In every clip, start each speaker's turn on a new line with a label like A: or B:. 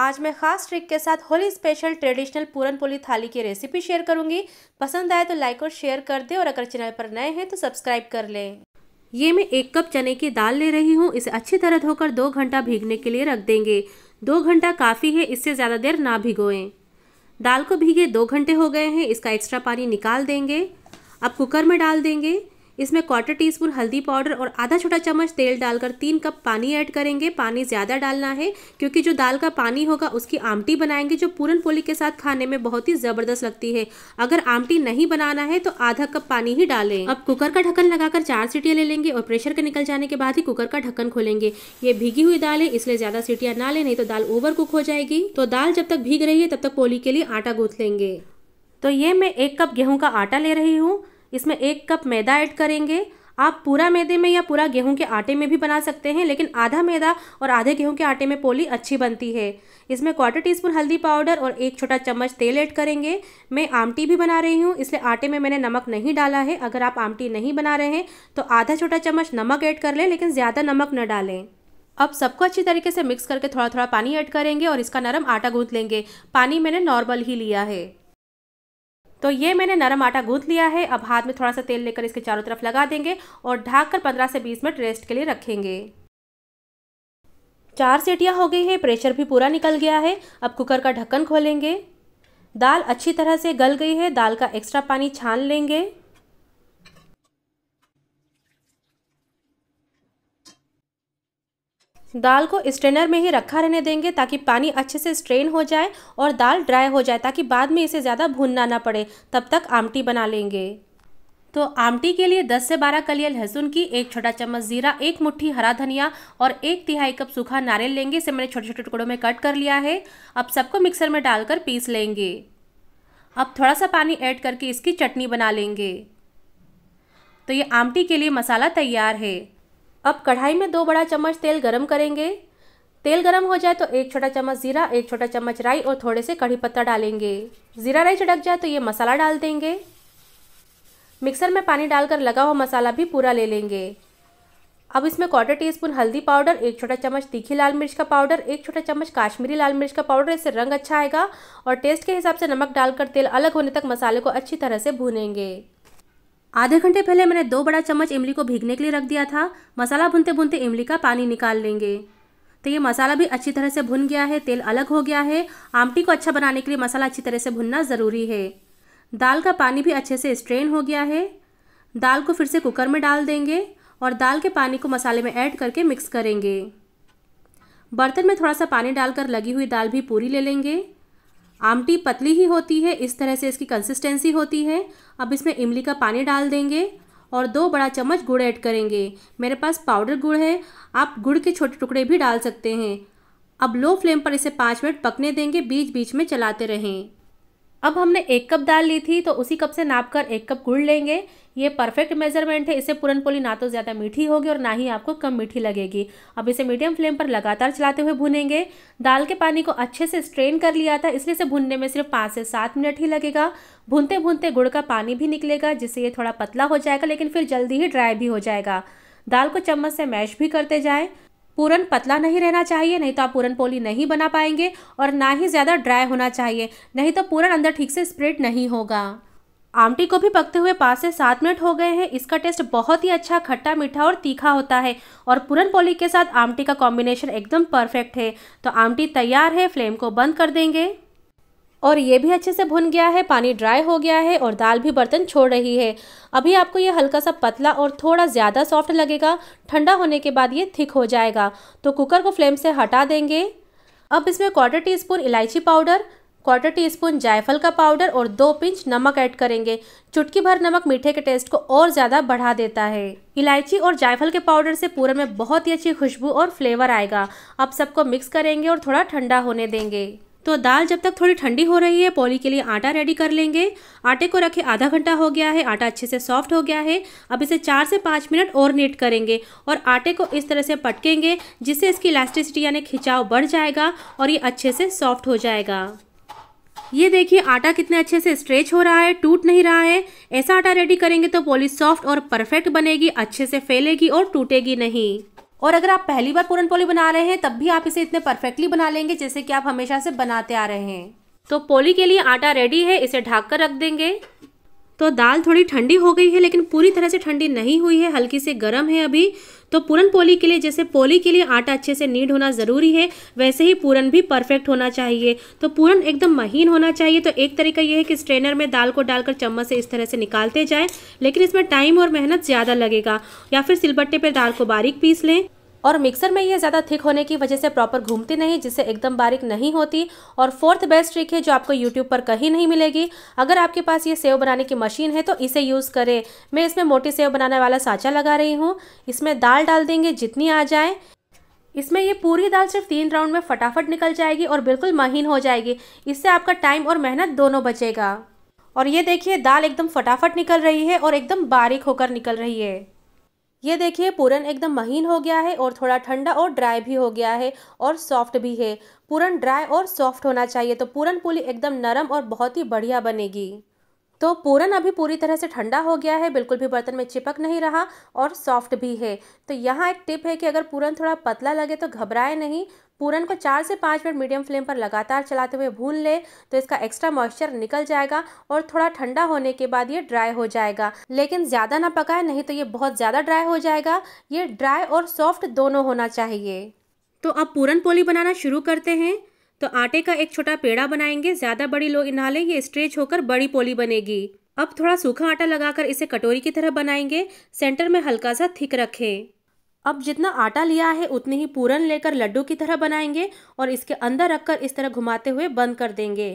A: आज मैं खास ट्रिक के साथ होली स्पेशल ट्रेडिशनल पूरन पोली थाली की रेसिपी शेयर करूंगी पसंद आए तो लाइक और शेयर कर दें और अगर चैनल पर नए हैं तो सब्सक्राइब कर लें ये मैं एक कप चने की दाल ले रही हूँ इसे अच्छी तरह धोकर दो घंटा भीगने के लिए रख देंगे दो घंटा काफ़ी है इससे ज़्यादा देर ना भिगोएं दाल को भीगे दो घंटे हो गए हैं इसका एक्स्ट्रा पानी निकाल देंगे अब कुकर में डाल देंगे इसमें क्वार्टर टी स्पून हल्दी पाउडर और आधा छोटा चम्मच तेल डालकर तीन कप पानी ऐड करेंगे पानी ज़्यादा डालना है क्योंकि जो दाल का पानी होगा उसकी आमटी बनाएंगे जो पूरन पोली के साथ खाने में बहुत ही ज़बरदस्त लगती है अगर आमटी नहीं बनाना है तो आधा कप पानी ही डालें अब कुकर का ढक्कन लगाकर चार सीटियाँ ले लेंगे और प्रेशर के निकल जाने के बाद ही कुकर का ढक्कन खोलेंगे ये भीगी हुई दाल है इसलिए ज़्यादा सीटियाँ ना ले नहीं तो दाल ओवर कुक हो जाएगी तो दाल जब तक भीग रही है तब तक पोली के लिए आटा गूँथ लेंगे तो ये मैं एक कप गेहूं का आटा ले रही हूँ इसमें एक कप मैदा ऐड करेंगे आप पूरा मैदे में या पूरा गेहूं के आटे में भी बना सकते हैं लेकिन आधा मैदा और आधे गेहूं के आटे में पोली अच्छी बनती है इसमें क्वार्टर टी स्पून हल्दी पाउडर और एक छोटा चम्मच तेल ऐड करेंगे मैं आमटी भी बना रही हूँ इसलिए आटे में मैंने नमक नहीं डाला है अगर आप आमटी नहीं बना रहे हैं तो आधा छोटा चम्मच नमक ऐड कर लें लेकिन ज़्यादा नमक न डालें अब सबको अच्छी तरीके से मिक्स करके थोड़ा थोड़ा पानी ऐड करेंगे और इसका नरम आटा गूंथ लेंगे पानी मैंने नॉर्मल ही लिया है तो ये मैंने नरम आटा गूंथ लिया है अब हाथ में थोड़ा सा तेल लेकर इसके चारों तरफ लगा देंगे और ढाक कर पंद्रह से बीस मिनट रेस्ट के लिए रखेंगे चार सीटियाँ हो गई है प्रेशर भी पूरा निकल गया है अब कुकर का ढक्कन खोलेंगे दाल अच्छी तरह से गल गई है दाल का एक्स्ट्रा पानी छान लेंगे दाल को स्ट्रेनर में ही रखा रहने देंगे ताकि पानी अच्छे से स्ट्रेन हो जाए और दाल ड्राई हो जाए ताकि बाद में इसे ज़्यादा भूनना ना पड़े तब तक आमटी बना लेंगे तो आमटी के लिए 10 से 12 कलिया लहसुन की एक छोटा चम्मच जीरा एक मुट्ठी हरा धनिया और एक तिहाई कप सूखा नारियल लेंगे इसे मैंने छोटे छोटे टुकड़ों में कट कर लिया है अब सबको मिक्सर में डालकर पीस लेंगे अब थोड़ा सा पानी ऐड करके इसकी चटनी बना लेंगे तो ये आमटी के लिए मसाला तैयार है अब कढ़ाई में दो बड़ा चम्मच तेल गरम करेंगे तेल गरम हो जाए तो एक छोटा चम्मच जीरा एक छोटा चम्मच राई और थोड़े से कढ़ी पत्ता डालेंगे जीरा राई चढ़क जाए तो ये मसाला डाल देंगे मिक्सर में पानी डालकर लगा हुआ मसाला भी पूरा ले लेंगे अब इसमें क्वार्टर टी स्पून हल्दी पाउडर एक छोटा चम्मच तीखी लाल मिर्च का पाउडर एक छोटा चम्मच काश्मीरी लाल मिर्च का पाउडर इससे रंग अच्छा आएगा और टेस्ट के हिसाब से नमक डालकर तेल अलग होने तक मसाले को अच्छी तरह से भूनेंगे आधे घंटे पहले मैंने दो बड़ा चम्मच इमली को भीगने के लिए रख दिया था मसाला भुनते भुनते इमली का पानी निकाल लेंगे तो ये मसाला भी अच्छी तरह से भुन गया है तेल अलग हो गया है आमटी को अच्छा बनाने के लिए मसाला अच्छी तरह से भुनना ज़रूरी है दाल का पानी भी अच्छे से स्ट्रेन हो गया है दाल को फिर से कुकर में डाल देंगे और दाल के पानी को मसाले में ऐड करके मिक्स करेंगे बर्तन में थोड़ा सा पानी डालकर लगी हुई दाल भी पूरी ले लेंगे आमटी पतली ही होती है इस तरह से इसकी कंसिस्टेंसी होती है अब इसमें इमली का पानी डाल देंगे और दो बड़ा चम्मच गुड़ ऐड करेंगे मेरे पास पाउडर गुड़ है आप गुड़ के छोटे टुकड़े भी डाल सकते हैं अब लो फ्लेम पर इसे पाँच मिनट पकने देंगे बीच बीच में चलाते रहें अब हमने एक कप दाल ली थी तो उसी कप से नाप कर एक कप गुड़ लेंगे ये परफेक्ट मेजरमेंट है इसे पूरनपोली ना तो ज़्यादा मीठी होगी और ना ही आपको कम मीठी लगेगी अब इसे मीडियम फ्लेम पर लगातार चलाते हुए भुनेंगे दाल के पानी को अच्छे से स्ट्रेन कर लिया था इसलिए इसे भुनने में सिर्फ पाँच से सात मिनट ही लगेगा भूनते भूनते गुड़ का पानी भी निकलेगा जिससे ये थोड़ा पतला हो जाएगा लेकिन फिर जल्दी ही ड्राई भी हो जाएगा दाल को चम्मच से मैश भी करते जाएँ पूरन पतला नहीं रहना चाहिए नहीं तो आप पूरन पोली नहीं बना पाएंगे और ना ही ज़्यादा ड्राई होना चाहिए नहीं तो पूरन अंदर ठीक से स्प्रेड नहीं होगा आमटी को भी पकते हुए पाँच से सात मिनट हो गए हैं इसका टेस्ट बहुत ही अच्छा खट्टा मीठा और तीखा होता है और पूरन पोली के साथ आमटी का कॉम्बिनेशन एकदम परफेक्ट है तो आमटी तैयार है फ्लेम को बंद कर देंगे और ये भी अच्छे से भुन गया है पानी ड्राई हो गया है और दाल भी बर्तन छोड़ रही है अभी आपको ये हल्का सा पतला और थोड़ा ज़्यादा सॉफ्ट लगेगा ठंडा होने के बाद ये थिक हो जाएगा तो कुकर को फ्लेम से हटा देंगे अब इसमें क्वार्टर टी स्पून इलायची पाउडर क्वार्टर टी स्पून जायफल का पाउडर और दो पिंच नमक ऐड करेंगे चुटकी भर नमक मीठे के टेस्ट को और ज़्यादा बढ़ा देता है इलायची और जायफल के पाउडर से पूरे में बहुत ही अच्छी खुशबू और फ्लेवर आएगा अब सबको मिक्स करेंगे और थोड़ा ठंडा होने देंगे तो दाल जब तक थोड़ी ठंडी हो रही है पोली के लिए आटा रेडी कर लेंगे आटे को रखे आधा घंटा हो गया है आटा अच्छे से सॉफ्ट हो गया है अब इसे चार से पाँच मिनट और नेट करेंगे और आटे को इस तरह से पटकेंगे जिससे इसकी इलास्टिसिटी यानी खिंचाव बढ़ जाएगा और ये अच्छे से सॉफ्ट हो जाएगा ये देखिए आटा कितने अच्छे से स्ट्रेच हो रहा है टूट नहीं रहा है ऐसा आटा रेडी करेंगे तो पोली सॉफ्ट और परफेक्ट बनेगी अच्छे से फैलेगी और टूटेगी नहीं और अगर आप पहली बार पूरन पोली बना रहे हैं तब भी आप इसे इतने परफेक्टली बना लेंगे जैसे कि आप हमेशा से बनाते आ रहे हैं तो पोली के लिए आटा रेडी है इसे ढाक कर रख देंगे तो दाल थोड़ी ठंडी हो गई है लेकिन पूरी तरह से ठंडी नहीं हुई है हल्की से गर्म है अभी तो पूरन पोली के लिए जैसे पोली के लिए आटा अच्छे से नीड होना ज़रूरी है वैसे ही पूरन भी परफेक्ट होना चाहिए तो पूरन एकदम महीन होना चाहिए तो एक तरीका यह है कि स्ट्रेनर में दाल को डालकर चम्मच से इस तरह से निकालते जाएँ लेकिन इसमें टाइम और मेहनत ज़्यादा लगेगा या फिर सिलबट्टे पर दाल को बारीक पीस लें और मिक्सर में ये ज़्यादा थिक होने की वजह से प्रॉपर घूमती नहीं जिससे एकदम बारीक नहीं होती और फोर्थ बेस्ट ट्रिक है जो आपको यूट्यूब पर कहीं नहीं मिलेगी अगर आपके पास ये सेव बनाने की मशीन है तो इसे यूज़ करें मैं इसमें मोटी सेव बनाने वाला साँचा लगा रही हूँ इसमें दाल डाल देंगे जितनी आ जाए इसमें ये पूरी दाल सिर्फ तीन राउंड में फटाफट निकल जाएगी और बिल्कुल महीन हो जाएगी इससे आपका टाइम और मेहनत दोनों बचेगा और ये देखिए दाल एकदम फटाफट निकल रही है और एकदम बारीक होकर निकल रही है ये देखिए पूरन एकदम महीन हो गया है और थोड़ा ठंडा और ड्राई भी हो गया है और सॉफ्ट भी है पूरन ड्राई और सॉफ्ट होना चाहिए तो पूरन पूरी एकदम नरम और बहुत ही बढ़िया बनेगी तो पूरन अभी पूरी तरह से ठंडा हो गया है बिल्कुल भी बर्तन में चिपक नहीं रहा और सॉफ्ट भी है तो यहाँ एक टिप है कि अगर पूरन थोड़ा पतला लगे तो घबराए नहीं पूरन को चार से पाँच मिनट मीडियम फ्लेम पर लगातार चलाते हुए भून लें तो इसका एक्स्ट्रा मॉइस्चर निकल जाएगा और थोड़ा ठंडा होने के बाद ये ड्राई हो जाएगा लेकिन ज़्यादा ना पकाए नहीं तो ये बहुत ज़्यादा ड्राई हो जाएगा ये ड्राई और सॉफ्ट दोनों होना चाहिए तो अब पूरन पोली बनाना शुरू करते हैं तो आटे का एक छोटा पेड़ा बनाएंगे ज़्यादा बड़ी लोग ना लें ये स्ट्रेच होकर बड़ी पोली बनेगी अब थोड़ा सूखा आटा लगाकर इसे कटोरी की तरह बनाएंगे सेंटर में हल्का सा थिक रखें अब जितना आटा लिया है उतनी ही पूरन लेकर लड्डू की तरह बनाएंगे और इसके अंदर रखकर इस तरह घुमाते हुए बंद कर देंगे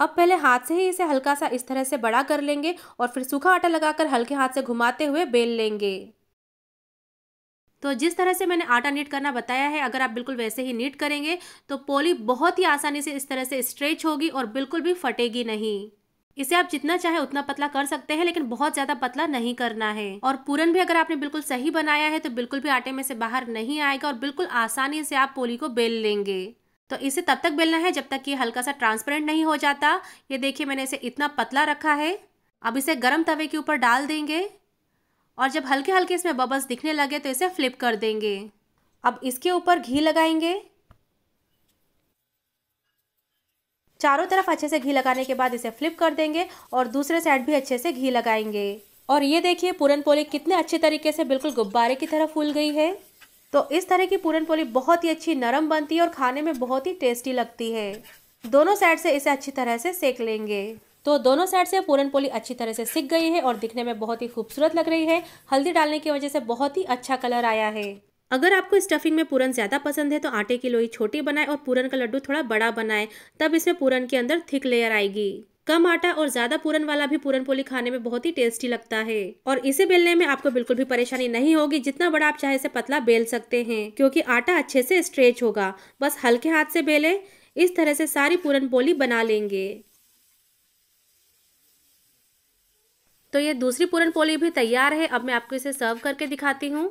A: अब पहले हाथ से ही इसे हल्का सा इस तरह से बड़ा कर लेंगे और फिर सूखा आटा लगाकर हल्के हाथ से घुमाते हुए बेल लेंगे तो जिस तरह से मैंने आटा नीट करना बताया है अगर आप बिल्कुल वैसे ही नीट करेंगे तो पोली बहुत ही आसानी से इस तरह से स्ट्रेच होगी और बिल्कुल भी फटेगी नहीं इसे आप जितना चाहे उतना पतला कर सकते हैं लेकिन बहुत ज्यादा पतला नहीं करना है और पूरन भी अगर आपने बिल्कुल सही बनाया है तो बिल्कुल भी आटे में से बाहर नहीं आएगा और बिल्कुल आसानी से आप पोली को बेल लेंगे तो इसे तब तक बेलना है जब तक कि हल्का सा ट्रांसपेरेंट नहीं हो जाता ये देखिए मैंने इसे इतना पतला रखा है अब इसे गर्म तवे के ऊपर डाल देंगे और जब हल्के हल्के इसमें बबल्स दिखने लगे तो इसे फ्लिप कर देंगे अब इसके ऊपर घी लगाएंगे चारों तरफ अच्छे से घी लगाने के बाद इसे फ्लिप कर देंगे और दूसरे साइड भी अच्छे से घी लगाएंगे और ये देखिए पूरन पोली कितने अच्छे तरीके से बिल्कुल गुब्बारे की तरह फूल गई है तो इस तरह की पूरन पोली बहुत ही अच्छी नरम बनती है और खाने में बहुत ही टेस्टी लगती है दोनों साइड से इसे अच्छी तरह से सेक लेंगे तो दोनों साइड से पूरन पोली अच्छी तरह से सिक गई है और दिखने में बहुत ही खूबसूरत लग रही है हल्दी डालने की वजह से बहुत ही अच्छा कलर आया है अगर आपको स्टफिंग में पूरन ज़्यादा पसंद है तो आटे की लोई छोटी बनाएं और पूरन का लड्डू थोड़ा बड़ा बनाएं तब इसमें पूरन के अंदर थिक लेयर आएगी कम आटा और ज़्यादा पूरन वाला भी पूरन पोली खाने में बहुत ही टेस्टी लगता है और इसे बेलने में आपको बिल्कुल भी परेशानी नहीं होगी जितना बड़ा आप चाहे से पतला बेल सकते हैं क्योंकि आटा अच्छे से स्ट्रेच होगा बस हल्के हाथ से बेले इस तरह से सारी पूरन पोली बना लेंगे तो ये दूसरी पूरन पोली भी तैयार है अब मैं आपको इसे सर्व करके दिखाती हूँ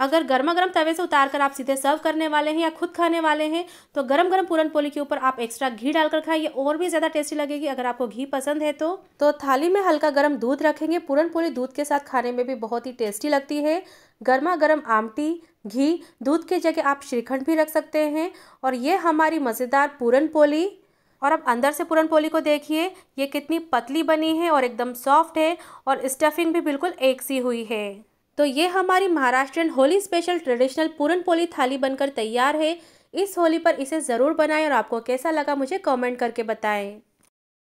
A: अगर गर्मा गर्म तवे से उतार कर आप सीधे सर्व करने वाले हैं या खुद खाने वाले हैं तो गर्म गर्म पूरन पोली के ऊपर आप एक्स्ट्रा घी डालकर ये और भी ज़्यादा टेस्टी लगेगी अगर आपको घी पसंद है तो तो थाली में हल्का गर्म दूध रखेंगे पूरन पोली दूध के साथ खाने में भी बहुत ही टेस्टी लगती है गर्मा गर्म आमटी घी दूध की जगह आप श्रीखंड भी रख सकते हैं और ये हमारी मज़ेदार पूरन पोली और अब अंदर से पूरन पोली को देखिए ये कितनी पतली बनी है और एकदम सॉफ्ट है और स्टफिंग भी बिल्कुल एक सी हुई है तो ये हमारी महाराष्ट्रियन होली स्पेशल ट्रेडिशनल पूरन पोली थाली बनकर तैयार है इस होली पर इसे ज़रूर बनाएं और आपको कैसा लगा मुझे कमेंट करके बताएं